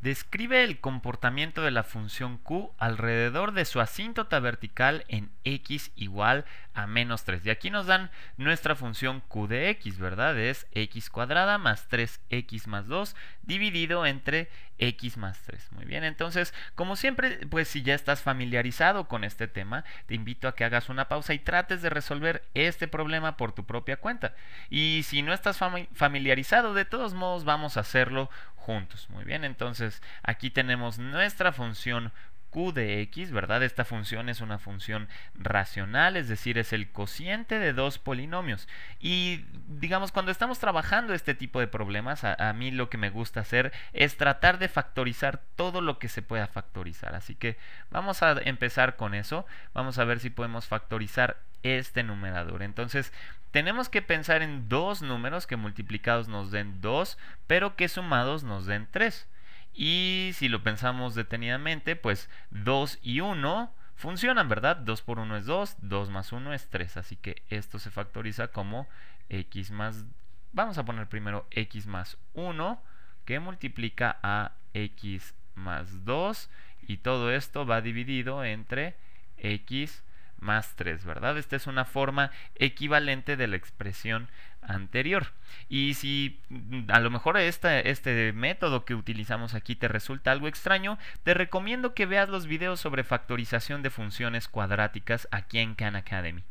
describe el comportamiento de la función q alrededor de su asíntota vertical en x igual a menos 3. Y aquí nos dan nuestra función q de x, ¿verdad? Es x cuadrada más 3x más 2 dividido entre x más 3. Muy bien, entonces, como siempre, pues si ya estás familiarizado con este tema, te invito a que hagas una pausa y trates de resolver este problema por tu propia cuenta. Y si no estás familiarizado, de todos modos vamos a hacerlo juntos. Muy bien, entonces aquí tenemos nuestra función q de x, ¿verdad? Esta función es una función racional, es decir, es el cociente de dos polinomios. Y digamos, cuando estamos trabajando este tipo de problemas, a, a, mí lo que me gusta hacer es tratar de factorizar todo lo que se pueda factorizar. Así que vamos a empezar con eso. Vamos a ver si podemos factorizar este numerador. Entonces, tenemos que pensar en dos números que multiplicados nos den 2, pero que sumados nos den 3. Y si lo pensamos detenidamente, pues 2 y 1 funcionan, ¿verdad? 2 por 1 es 2, 2 más 1 es 3, así que esto se factoriza como x más... Vamos a poner primero x más 1, que multiplica a x más 2, y todo esto va dividido entre x más 3, ¿verdad? Esta es una forma equivalente de la expresión anterior. Y si mm, a lo mejor este método que utilizamos aquí te resulta algo extraño, te recomiendo que veas los videos sobre factorización de funciones cuadráticas aquí en Khan Academy.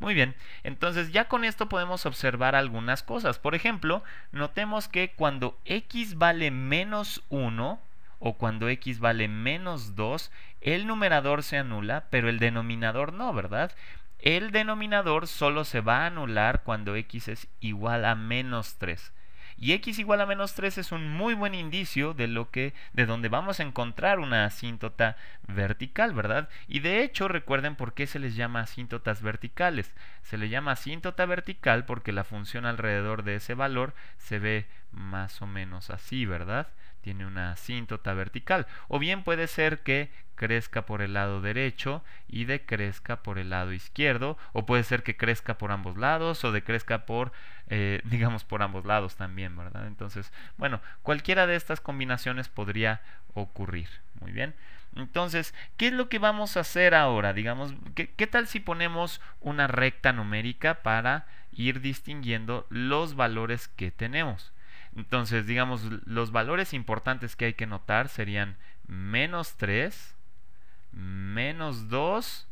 Muy bien, entonces ya con esto podemos observar algunas cosas. Por ejemplo, notemos que cuando x vale menos 1, o cuando x vale menos 2, el numerador se anula, pero el denominador no, ¿verdad? El denominador solo se va a anular cuando x es igual a menos 3. Y x igual a menos 3 es un muy buen indicio de lo que, de donde vamos a encontrar una asíntota vertical, ¿verdad? Y de hecho, recuerden por qué se les llama asíntotas verticales. Se le llama asíntota vertical porque la función alrededor de ese valor se ve más o menos así, ¿verdad? Tiene una asíntota vertical. O bien puede ser que crezca por el lado derecho y decrezca por el lado izquierdo o puede ser que crezca por ambos lados o decrezca por eh, digamos por ambos lados también verdad entonces bueno cualquiera de estas combinaciones podría ocurrir muy bien entonces qué es lo que vamos a hacer ahora digamos qué, qué tal si ponemos una recta numérica para ir distinguiendo los valores que tenemos entonces digamos los valores importantes que hay que notar serían menos 3 menos 2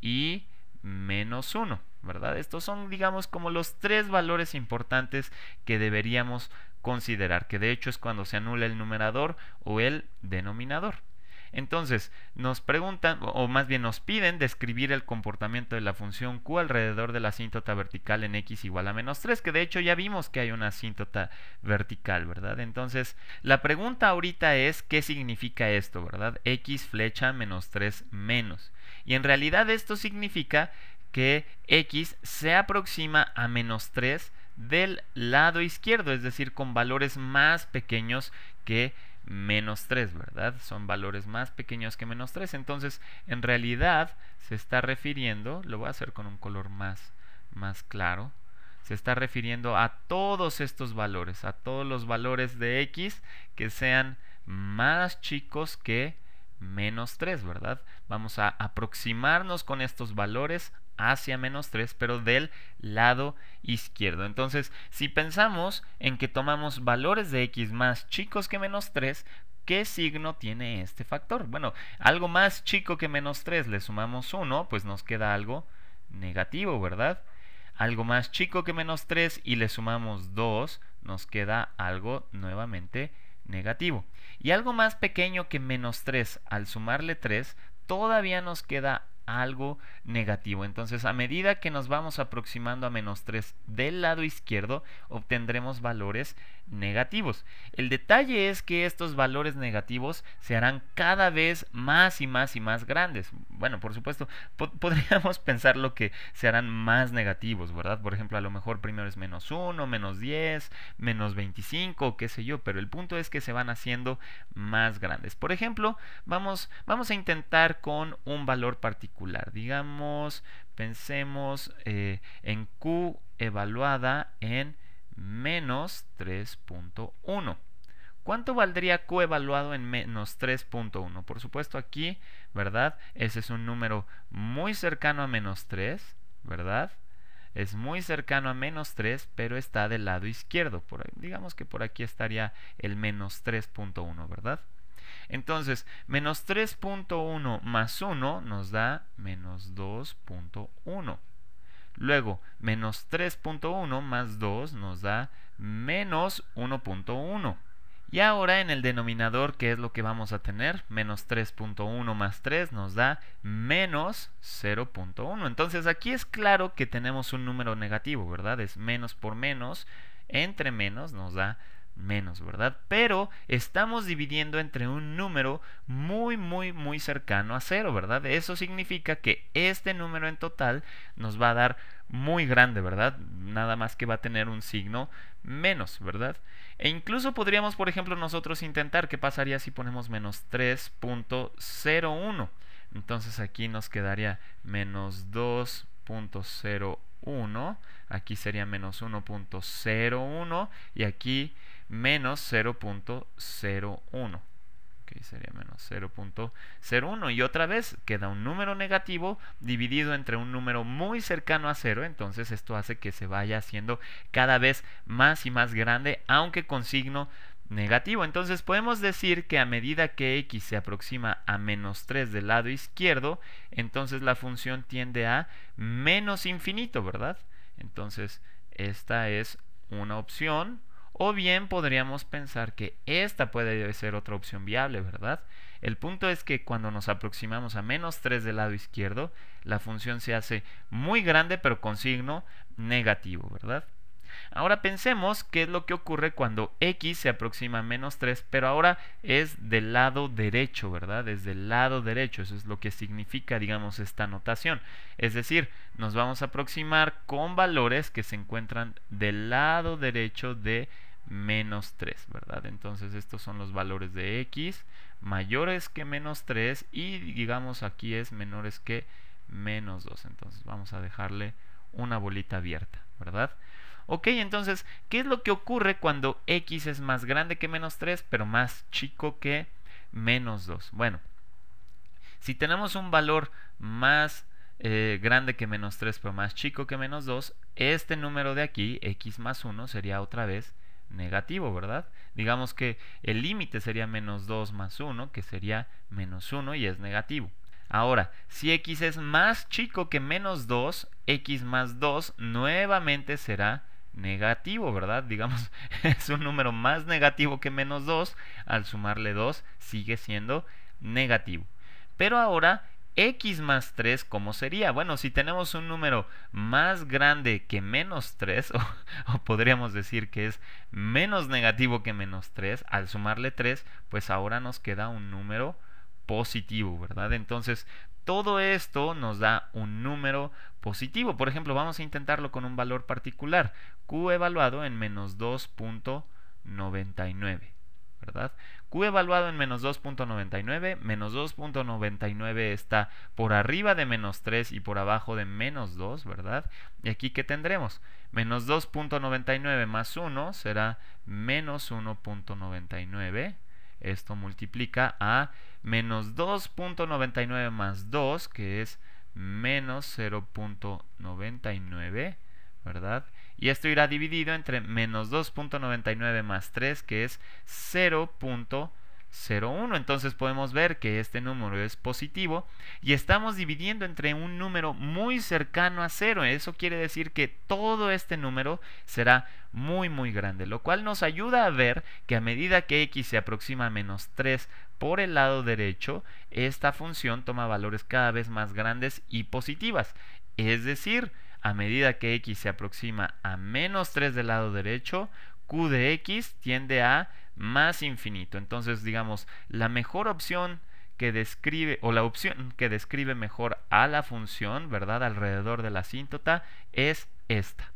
y menos 1, ¿verdad? Estos son, digamos, como los tres valores importantes que deberíamos considerar, que de hecho es cuando se anula el numerador o el denominador. Entonces, nos preguntan, o más bien nos piden, describir el comportamiento de la función Q alrededor de la asíntota vertical en x igual a menos 3, que de hecho ya vimos que hay una asíntota vertical, ¿verdad? Entonces, la pregunta ahorita es, ¿qué significa esto, verdad? x flecha menos 3 menos. Y en realidad esto significa que x se aproxima a menos 3 del lado izquierdo, es decir, con valores más pequeños que menos 3, ¿verdad? Son valores más pequeños que menos 3. Entonces, en realidad se está refiriendo, lo voy a hacer con un color más, más claro, se está refiriendo a todos estos valores, a todos los valores de x que sean más chicos que menos 3, ¿verdad? Vamos a aproximarnos con estos valores hacia menos 3, pero del lado izquierdo. Entonces, si pensamos en que tomamos valores de x más chicos que menos 3, ¿Qué signo tiene este factor? Bueno, algo más chico que menos 3 le sumamos 1, pues nos queda algo negativo, ¿verdad? Algo más chico que menos 3 y le sumamos 2, nos queda algo nuevamente negativo. Y algo más pequeño que menos 3, al sumarle 3, todavía nos queda algo negativo. Entonces a medida que nos vamos aproximando a menos 3 del lado izquierdo, obtendremos valores negativos. El detalle es que estos valores negativos se harán cada vez más y más y más grandes bueno, por supuesto, podríamos pensar lo que se harán más negativos, ¿verdad? Por ejemplo, a lo mejor primero es menos 1, menos 10, menos 25, qué sé yo, pero el punto es que se van haciendo más grandes. Por ejemplo, vamos, vamos a intentar con un valor particular, digamos, pensemos eh, en Q evaluada en menos 3.1. ¿Cuánto valdría Q evaluado en menos 3.1? Por supuesto aquí, ¿verdad? Ese es un número muy cercano a menos 3, ¿verdad? Es muy cercano a menos 3, pero está del lado izquierdo. digamos que por aquí estaría el menos 3.1, ¿verdad? Entonces, menos 3.1 más 1 nos da menos 2.1. Luego, menos 3.1 más 2 nos da menos 1.1. Y ahora en el denominador, ¿qué es lo que vamos a tener? Menos 3.1 más 3 nos da menos 0.1. Entonces aquí es claro que tenemos un número negativo, ¿verdad? Es menos por menos, entre menos nos da menos, ¿verdad? Pero estamos dividiendo entre un número muy, muy, muy cercano a cero, ¿verdad? Eso significa que este número en total nos va a dar muy grande, ¿verdad? Nada más que va a tener un signo menos, ¿verdad? E incluso podríamos, por ejemplo, nosotros intentar qué pasaría si ponemos menos 3.01. Entonces aquí nos quedaría menos 2.01. Aquí sería menos 1.01 y aquí menos 0.01. sería menos 0.01 y otra vez queda un número negativo dividido entre un número muy cercano a 0 entonces esto hace que se vaya haciendo cada vez más y más grande aunque con signo negativo entonces podemos decir que a medida que x se aproxima a menos 3 del lado izquierdo entonces la función tiende a menos infinito verdad entonces esta es una opción o bien podríamos pensar que esta puede ser otra opción viable, ¿verdad? El punto es que cuando nos aproximamos a menos 3 del lado izquierdo, la función se hace muy grande pero con signo negativo, ¿verdad? Ahora pensemos qué es lo que ocurre cuando x se aproxima a menos 3, pero ahora es del lado derecho, ¿verdad? Es del lado derecho, eso es lo que significa, digamos, esta notación. Es decir, nos vamos a aproximar con valores que se encuentran del lado derecho de menos 3, ¿verdad? Entonces estos son los valores de x mayores que menos 3 y digamos aquí es menores que menos 2. Entonces vamos a dejarle una bolita abierta, ¿verdad? Ok, entonces, ¿qué es lo que ocurre cuando x es más grande que menos 3, pero más chico que menos 2? Bueno, si tenemos un valor más eh, grande que menos 3, pero más chico que menos 2, este número de aquí, x más 1, sería otra vez negativo, ¿verdad? Digamos que el límite sería menos 2 más 1, que sería menos 1 y es negativo. Ahora, si x es más chico que menos 2, x más 2 nuevamente será negativo, ¿verdad? Digamos, es un número más negativo que menos 2. Al sumarle 2 sigue siendo negativo. Pero ahora, x más 3, ¿cómo sería? Bueno, si tenemos un número más grande que menos 3, o, podríamos decir que es menos negativo que menos 3, al sumarle 3, pues ahora nos queda un número positivo, ¿verdad? Entonces, todo esto nos da un número positivo. Por ejemplo, vamos a intentarlo con un valor particular. Q evaluado en menos 2.99. ¿verdad? Q evaluado en menos 2.99, menos 2.99 está por arriba de menos 3 y por abajo de menos 2, ¿verdad? Y aquí ¿qué tendremos? Menos 2.99 más 1 será menos 1.99 esto multiplica a menos 2.99 más 2, que es menos 0.99, ¿verdad? Y esto irá dividido entre menos 2.99 más 3, que es 0.99. 1, Entonces podemos ver que este número es positivo y estamos dividiendo entre un número muy cercano a 0. Eso quiere decir que todo este número será muy muy grande, lo cual nos ayuda a ver que a medida que x se aproxima a menos 3 por el lado derecho, esta función toma valores cada vez más grandes y positivas. Es decir, a medida que x se aproxima a menos 3 del lado derecho, Q de X tiende a más infinito. Entonces, digamos, la mejor opción que describe, o la opción que describe mejor a la función, ¿verdad? Alrededor de la asíntota es esta.